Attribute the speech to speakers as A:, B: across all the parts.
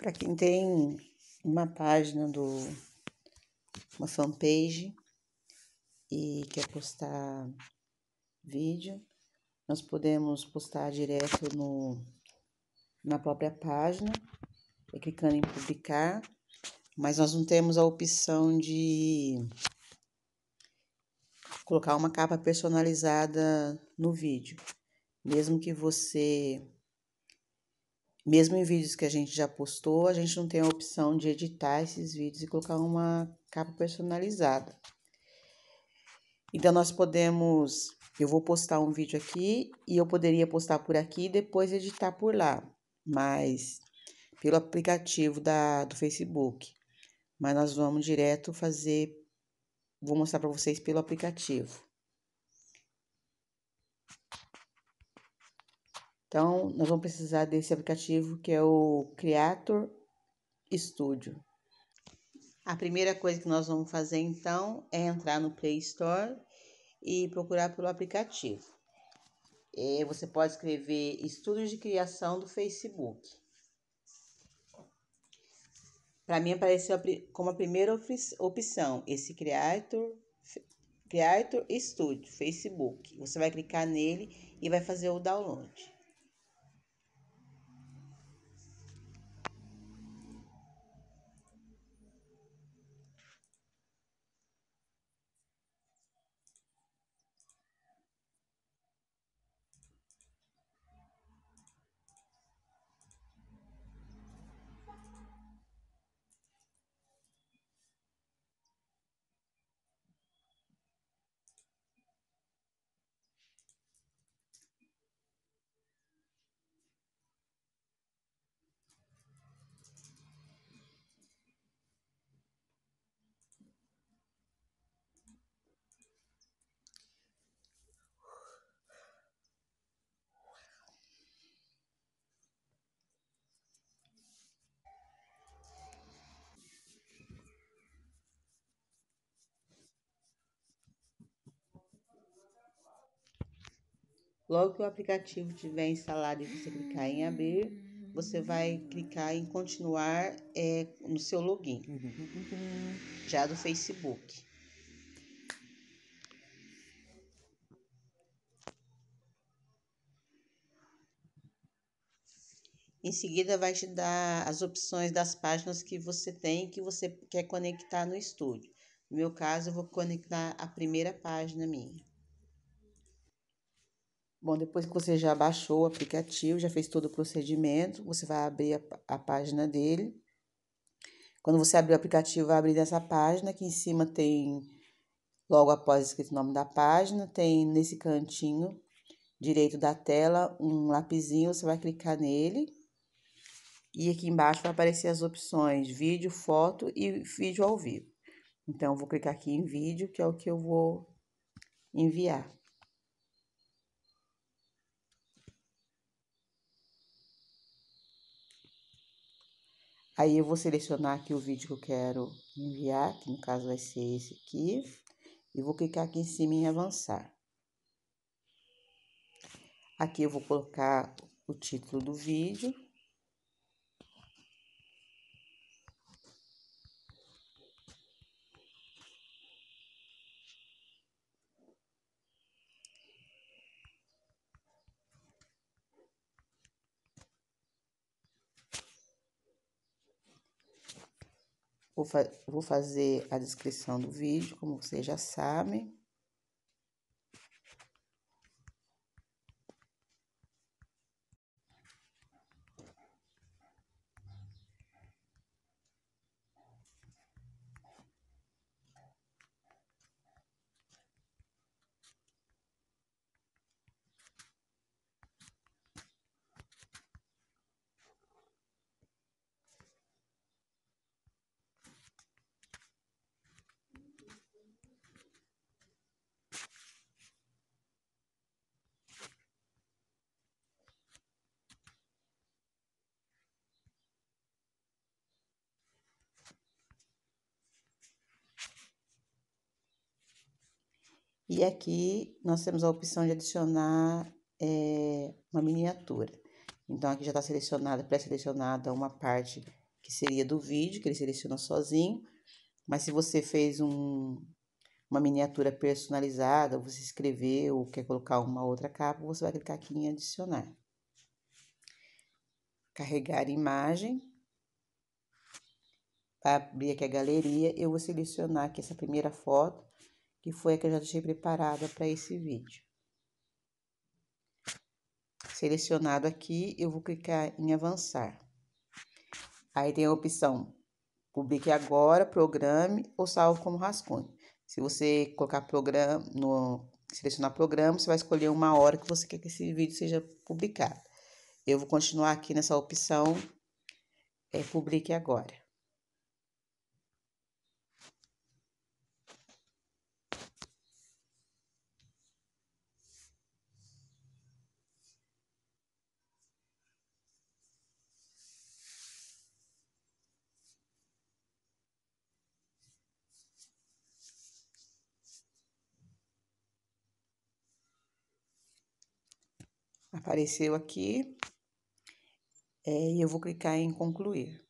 A: Para quem tem uma página do uma fanpage e quer postar vídeo, nós podemos postar direto no na própria página, clicando em publicar, mas nós não temos a opção de colocar uma capa personalizada no vídeo. Mesmo que você mesmo em vídeos que a gente já postou, a gente não tem a opção de editar esses vídeos e colocar uma capa personalizada. Então, nós podemos. Eu vou postar um vídeo aqui e eu poderia postar por aqui e depois editar por lá, mas pelo aplicativo da, do Facebook. Mas nós vamos direto fazer. Vou mostrar para vocês pelo aplicativo. Então, nós vamos precisar desse aplicativo que é o Creator Studio. A primeira coisa que nós vamos fazer então é entrar no Play Store e procurar pelo aplicativo. É, você pode escrever Estudos de Criação do Facebook. Para mim apareceu como a primeira opção esse Creator, Creator Studio Facebook. Você vai clicar nele e vai fazer o download. Logo que o aplicativo tiver instalado e você clicar em abrir, você vai clicar em continuar é, no seu login, já do Facebook. Em seguida, vai te dar as opções das páginas que você tem que você quer conectar no estúdio. No meu caso, eu vou conectar a primeira página minha. Bom, depois que você já baixou o aplicativo, já fez todo o procedimento, você vai abrir a, a página dele. Quando você abrir o aplicativo, vai abrir essa página, que em cima tem, logo após escrito o nome da página, tem nesse cantinho direito da tela um lapisinho, você vai clicar nele. E aqui embaixo vai aparecer as opções vídeo, foto e vídeo ao vivo. Então, eu vou clicar aqui em vídeo, que é o que eu vou enviar. Aí eu vou selecionar aqui o vídeo que eu quero enviar, que no caso vai ser esse aqui. E vou clicar aqui em cima em avançar. Aqui eu vou colocar o título do vídeo. Vou, fa vou fazer a descrição do vídeo, como vocês já sabem. E aqui nós temos a opção de adicionar é, uma miniatura. Então, aqui já está selecionada, pré-selecionada uma parte que seria do vídeo, que ele seleciona sozinho. Mas se você fez um, uma miniatura personalizada, você escreveu ou quer colocar uma outra capa, você vai clicar aqui em adicionar. Carregar imagem. vai abrir aqui a galeria, eu vou selecionar aqui essa primeira foto que foi a que eu já deixei preparada para esse vídeo. Selecionado aqui, eu vou clicar em avançar. Aí tem a opção publique agora, programe ou salve como rascunho. Se você colocar programa no selecionar programa, você vai escolher uma hora que você quer que esse vídeo seja publicado. Eu vou continuar aqui nessa opção é, publique agora. Apareceu aqui é, e eu vou clicar em concluir.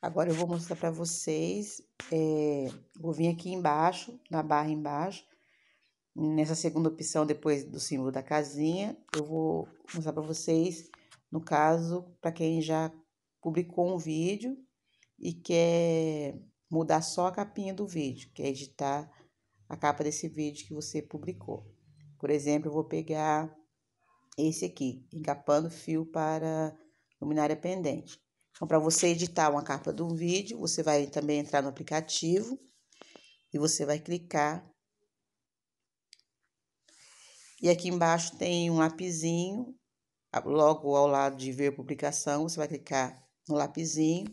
A: Agora eu vou mostrar para vocês, é, vou vir aqui embaixo, na barra embaixo, nessa segunda opção, depois do símbolo da casinha, eu vou mostrar para vocês, no caso, para quem já publicou um vídeo, e quer mudar só a capinha do vídeo, quer editar a capa desse vídeo que você publicou. Por exemplo, eu vou pegar esse aqui, encapando fio para luminária pendente. Então, para você editar uma capa de um vídeo, você vai também entrar no aplicativo e você vai clicar. E aqui embaixo tem um lapizinho, logo ao lado de ver publicação, você vai clicar no lapizinho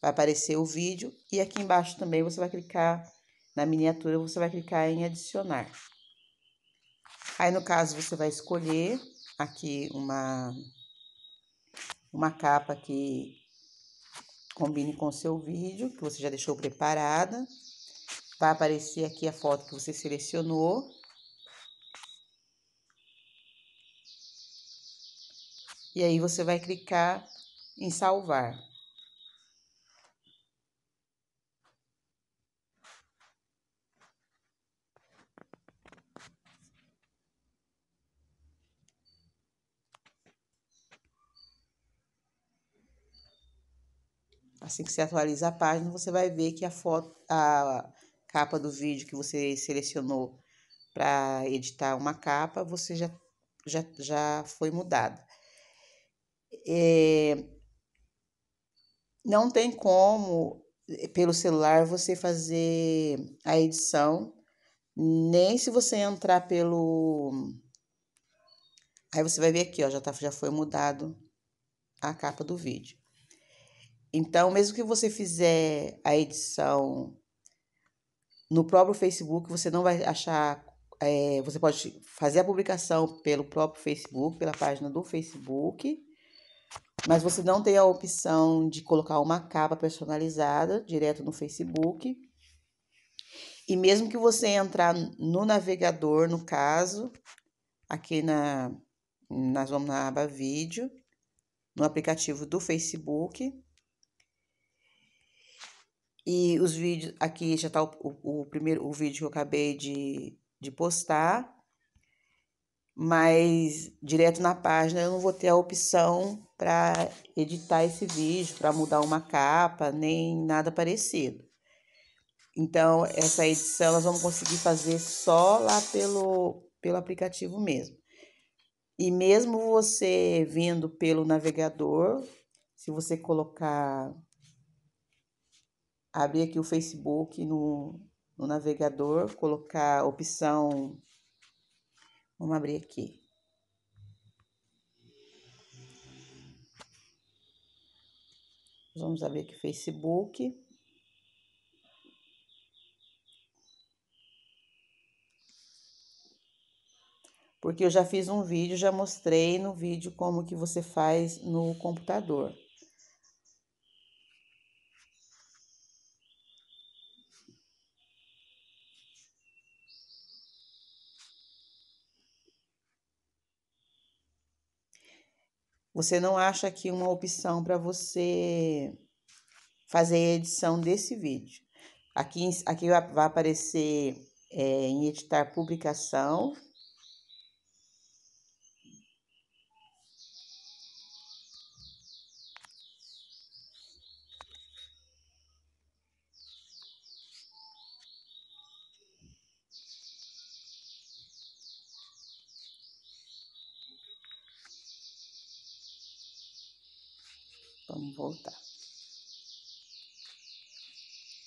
A: Vai aparecer o vídeo e aqui embaixo também você vai clicar na miniatura, você vai clicar em adicionar. Aí, no caso, você vai escolher aqui uma, uma capa que combine com o seu vídeo, que você já deixou preparada. Vai aparecer aqui a foto que você selecionou. E aí, você vai clicar em salvar. Assim que você atualiza a página, você vai ver que a foto, a capa do vídeo que você selecionou para editar uma capa, você já, já, já foi mudada. É... Não tem como, eh, pelo celular, você fazer a edição, nem se você entrar pelo. Aí você vai ver aqui, ó, já, tá, já foi mudado a capa do vídeo. Então, mesmo que você fizer a edição no próprio Facebook, você não vai achar. É, você pode fazer a publicação pelo próprio Facebook, pela página do Facebook, mas você não tem a opção de colocar uma capa personalizada direto no Facebook. E mesmo que você entrar no navegador, no caso, aqui na nós vamos na aba vídeo, no aplicativo do Facebook, e os vídeos, aqui já tá o, o, o primeiro, o vídeo que eu acabei de, de postar, mas direto na página eu não vou ter a opção para editar esse vídeo, para mudar uma capa, nem nada parecido. Então, essa edição nós vamos conseguir fazer só lá pelo, pelo aplicativo mesmo. E mesmo você vindo pelo navegador, se você colocar abrir aqui o Facebook no, no navegador, colocar a opção. Vamos abrir aqui. Vamos abrir aqui o Facebook. Porque eu já fiz um vídeo, já mostrei no vídeo como que você faz no computador. Você não acha aqui uma opção para você fazer a edição desse vídeo. Aqui, aqui vai aparecer é, em editar publicação, voltar.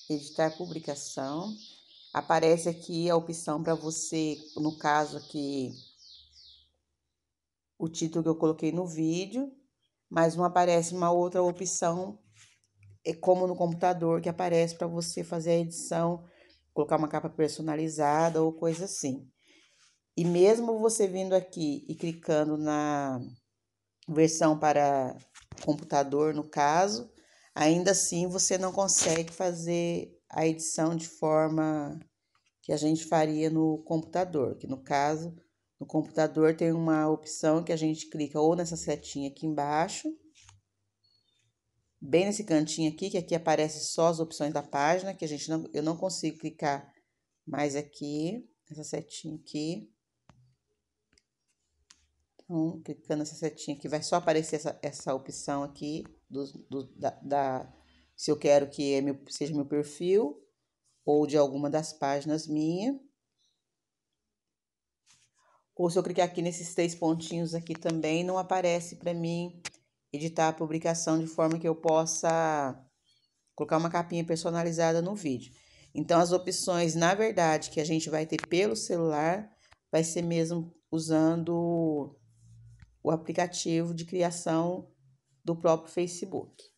A: Editar a publicação. Aparece aqui a opção para você, no caso aqui, o título que eu coloquei no vídeo, mas não aparece uma outra opção, é como no computador, que aparece para você fazer a edição, colocar uma capa personalizada ou coisa assim. E mesmo você vindo aqui e clicando na versão para computador no caso, ainda assim você não consegue fazer a edição de forma que a gente faria no computador, que no caso, no computador tem uma opção que a gente clica ou nessa setinha aqui embaixo, bem nesse cantinho aqui, que aqui aparece só as opções da página, que a gente não, eu não consigo clicar mais aqui, essa setinha aqui clicando nessa setinha aqui, vai só aparecer essa, essa opção aqui, do, do da, da, se eu quero que é meu, seja meu perfil ou de alguma das páginas minha. Ou se eu clicar aqui nesses três pontinhos aqui também, não aparece para mim editar a publicação de forma que eu possa colocar uma capinha personalizada no vídeo. Então, as opções, na verdade, que a gente vai ter pelo celular, vai ser mesmo usando o aplicativo de criação do próprio Facebook.